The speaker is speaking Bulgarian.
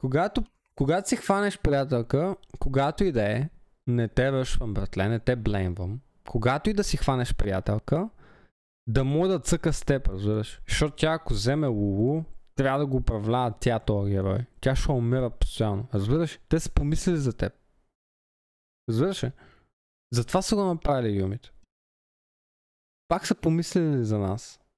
Когато, когато си хванеш приятелка, когато и да е, не те ръшвам, братле, не те блеймвам. Когато и да си хванеш приятелка, да му да цъка с теб, разбираш. Защото тя ако вземе Лулу, трябва да го управлява тя този герой. Тя ще умира постоянно. Разбираш? Те са помислили за теб. Разбираш ли? Затова са го направили юмите. Пак са помислили за нас.